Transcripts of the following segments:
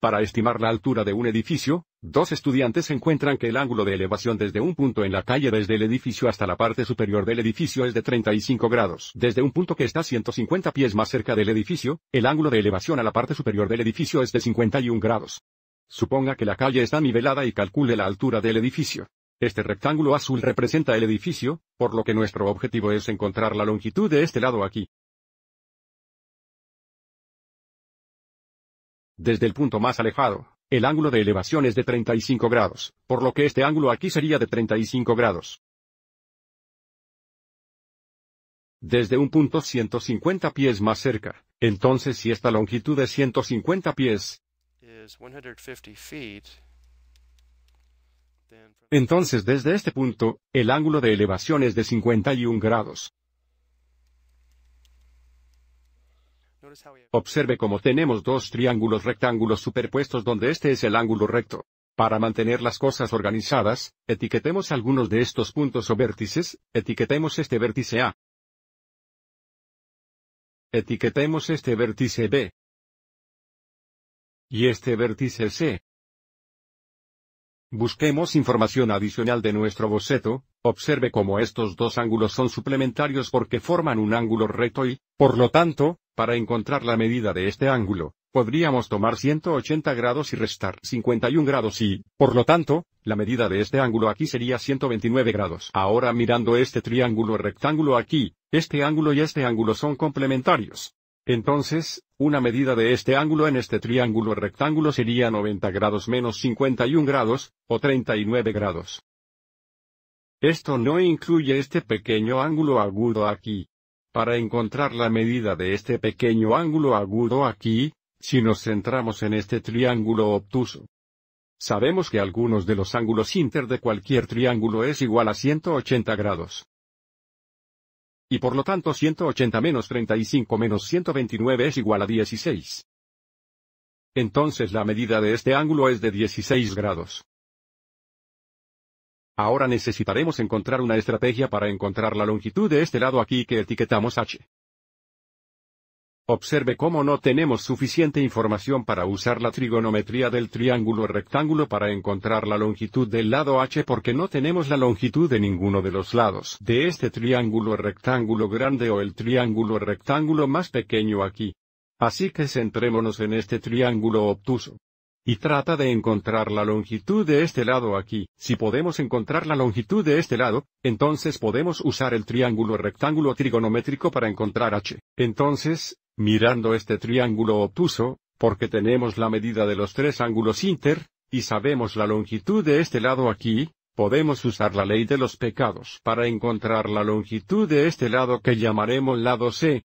Para estimar la altura de un edificio, dos estudiantes encuentran que el ángulo de elevación desde un punto en la calle desde el edificio hasta la parte superior del edificio es de 35 grados. Desde un punto que está 150 pies más cerca del edificio, el ángulo de elevación a la parte superior del edificio es de 51 grados. Suponga que la calle está nivelada y calcule la altura del edificio. Este rectángulo azul representa el edificio, por lo que nuestro objetivo es encontrar la longitud de este lado aquí. Desde el punto más alejado, el ángulo de elevación es de 35 grados, por lo que este ángulo aquí sería de 35 grados. Desde un punto 150 pies más cerca, entonces si esta longitud es 150 pies, entonces desde este punto, el ángulo de elevación es de 51 grados, Observe cómo tenemos dos triángulos rectángulos superpuestos donde este es el ángulo recto. Para mantener las cosas organizadas, etiquetemos algunos de estos puntos o vértices, etiquetemos este vértice A. Etiquetemos este vértice B. Y este vértice C. Busquemos información adicional de nuestro boceto, Observe cómo estos dos ángulos son suplementarios porque forman un ángulo recto y, por lo tanto, para encontrar la medida de este ángulo, podríamos tomar 180 grados y restar 51 grados y, por lo tanto, la medida de este ángulo aquí sería 129 grados. Ahora mirando este triángulo rectángulo aquí, este ángulo y este ángulo son complementarios. Entonces, una medida de este ángulo en este triángulo rectángulo sería 90 grados menos 51 grados, o 39 grados. Esto no incluye este pequeño ángulo agudo aquí. Para encontrar la medida de este pequeño ángulo agudo aquí, si nos centramos en este triángulo obtuso. Sabemos que algunos de los ángulos inter de cualquier triángulo es igual a 180 grados. Y por lo tanto 180 menos 35 menos 129 es igual a 16. Entonces la medida de este ángulo es de 16 grados. Ahora necesitaremos encontrar una estrategia para encontrar la longitud de este lado aquí que etiquetamos H. Observe cómo no tenemos suficiente información para usar la trigonometría del triángulo rectángulo para encontrar la longitud del lado H porque no tenemos la longitud de ninguno de los lados de este triángulo rectángulo grande o el triángulo rectángulo más pequeño aquí. Así que centrémonos en este triángulo obtuso y trata de encontrar la longitud de este lado aquí. Si podemos encontrar la longitud de este lado, entonces podemos usar el triángulo rectángulo trigonométrico para encontrar h. Entonces, mirando este triángulo obtuso, porque tenemos la medida de los tres ángulos inter, y sabemos la longitud de este lado aquí, podemos usar la ley de los pecados para encontrar la longitud de este lado que llamaremos lado C.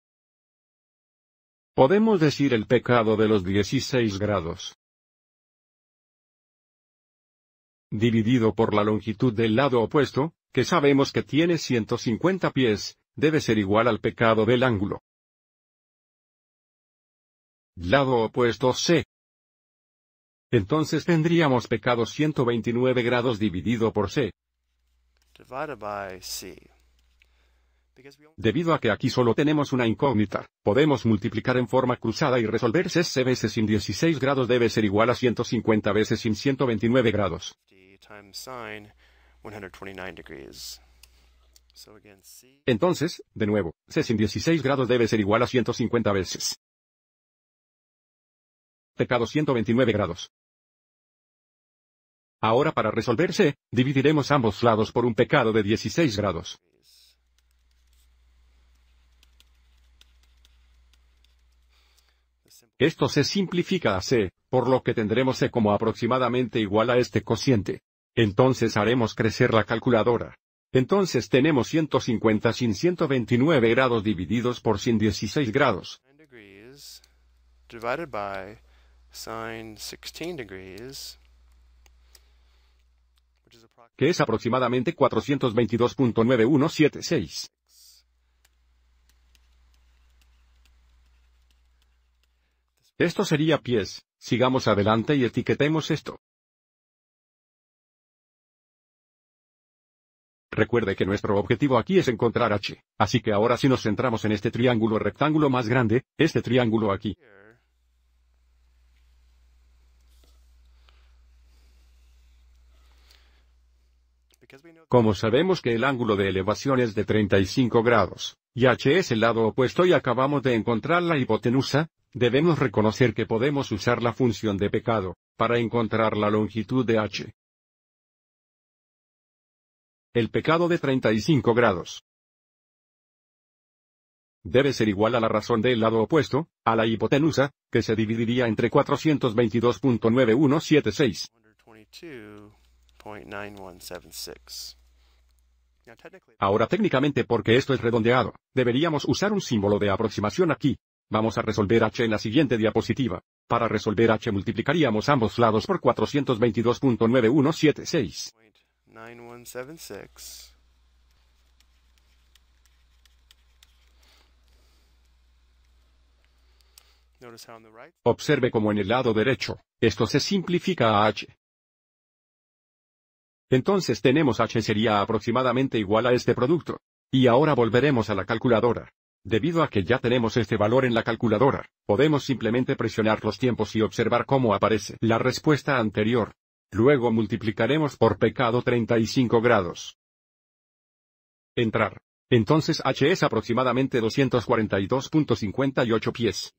Podemos decir el pecado de los 16 grados. dividido por la longitud del lado opuesto, que sabemos que tiene 150 pies, debe ser igual al pecado del ángulo. Lado opuesto C. Entonces tendríamos pecado 129 grados dividido por C. Debido a que aquí solo tenemos una incógnita, podemos multiplicar en forma cruzada y resolver C veces sin 16 grados debe ser igual a 150 veces sin 129 grados. Entonces, de nuevo, C sin 16 grados debe ser igual a 150 veces. Pecado 129 grados. Ahora para resolver C, dividiremos ambos lados por un pecado de 16 grados. Esto se simplifica a C, por lo que tendremos C como aproximadamente igual a este cociente. Entonces haremos crecer la calculadora. Entonces tenemos 150 sin 129 grados divididos por 116 grados. que es aproximadamente 422.9176. Esto sería pies. Sigamos adelante y etiquetemos esto. Recuerde que nuestro objetivo aquí es encontrar h, así que ahora si nos centramos en este triángulo rectángulo más grande, este triángulo aquí. Como sabemos que el ángulo de elevación es de 35 grados, y h es el lado opuesto y acabamos de encontrar la hipotenusa, debemos reconocer que podemos usar la función de pecado, para encontrar la longitud de h. El pecado de 35 grados. Debe ser igual a la razón del lado opuesto, a la hipotenusa, que se dividiría entre 422.9176. Ahora técnicamente porque esto es redondeado, deberíamos usar un símbolo de aproximación aquí. Vamos a resolver h en la siguiente diapositiva. Para resolver h multiplicaríamos ambos lados por 422.9176. 9176. Observe cómo en el lado derecho, esto se simplifica a h. Entonces tenemos h sería aproximadamente igual a este producto. Y ahora volveremos a la calculadora. Debido a que ya tenemos este valor en la calculadora, podemos simplemente presionar los tiempos y observar cómo aparece la respuesta anterior. Luego multiplicaremos por pecado 35 grados. Entrar. Entonces h es aproximadamente 242.58 pies.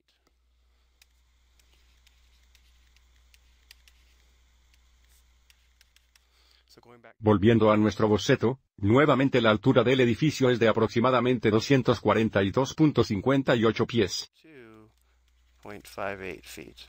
Volviendo a nuestro boceto, nuevamente la altura del edificio es de aproximadamente 242.58 pies. 2.58 pies.